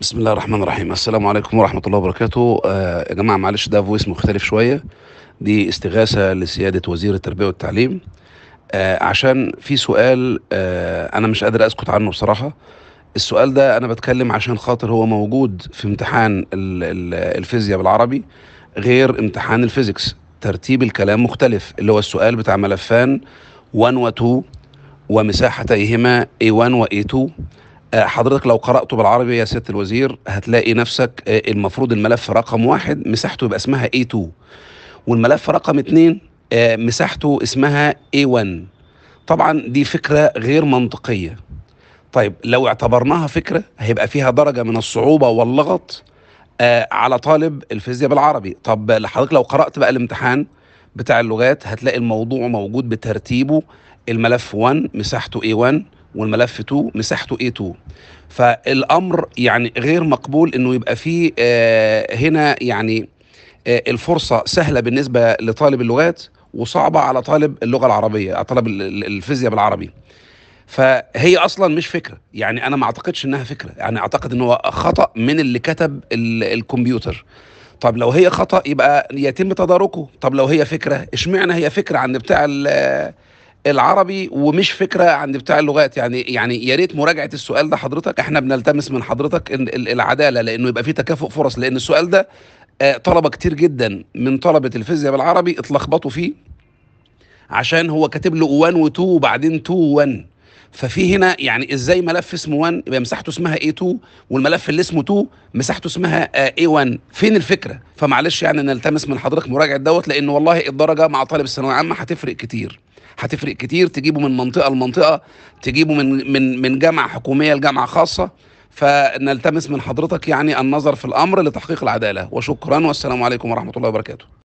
بسم الله الرحمن الرحيم السلام عليكم ورحمة الله وبركاته آه يا جماعة معلش ده فويس مختلف شوية دي استغاثة لسيادة وزير التربية والتعليم آه عشان في سؤال آه أنا مش قادر أسكت عنه بصراحة السؤال ده أنا بتكلم عشان خاطر هو موجود في امتحان الفيزياء بالعربي غير امتحان الفيزيكس ترتيب الكلام مختلف اللي هو السؤال بتاع ملفان 1 و 2 ومساحتيهما A1 و A2 آه، حضرتك لو قرأته بالعربي يا سيادة الوزير هتلاقي نفسك آه، المفروض الملف رقم واحد مساحته يبقى اسمها A2 والملف رقم اتنين آه، مساحته اسمها A1 طبعا دي فكرة غير منطقية طيب لو اعتبرناها فكرة هيبقى فيها درجة من الصعوبة واللغط على طالب الفيزياء بالعربي طب لحضرتك لو قرأت بقى الامتحان بتاع اللغات هتلاقي الموضوع موجود بترتيبه الملف 1 مساحته A1 والملف 2 مساحته A2 فالامر يعني غير مقبول انه يبقى فيه آه، هنا يعني آه، الفرصه سهله بالنسبه لطالب اللغات وصعبه على طالب اللغه العربيه على طالب الفيزياء بالعربي فهي اصلا مش فكره يعني انا ما اعتقدش انها فكره يعني اعتقد ان هو خطا من اللي كتب الكمبيوتر طب لو هي خطا يبقى يتم تداركه طب لو هي فكره اشمعنى هي فكره عن بتاع العربي ومش فكره عند بتاع اللغات يعني يعني يا ريت مراجعه السؤال ده حضرتك احنا بنلتمس من حضرتك العداله لانه يبقى في تكافؤ فرص لان السؤال ده آه، طلبه كتير جدا من طلبه الفيزياء بالعربي اتلخبطوا فيه عشان هو كاتب له 1 و2 وبعدين 2 و1 ففي هنا يعني ازاي ملف اسمه 1 يبقى مساحته اسمها A2 والملف اللي اسمه 2 مساحته اسمها آه، A1 فين الفكره فمعلش يعني نلتمس من حضرتك مراجعه دوت لان والله الدرجه مع طالب الثانويه العامه هتفرق كتير هتفرق كتير تجيبه من منطقه لمنطقه تجيبه من من من جامعه حكوميه لجامعه خاصه فنلتمس من حضرتك يعني النظر في الامر لتحقيق العداله وشكرا والسلام عليكم ورحمه الله وبركاته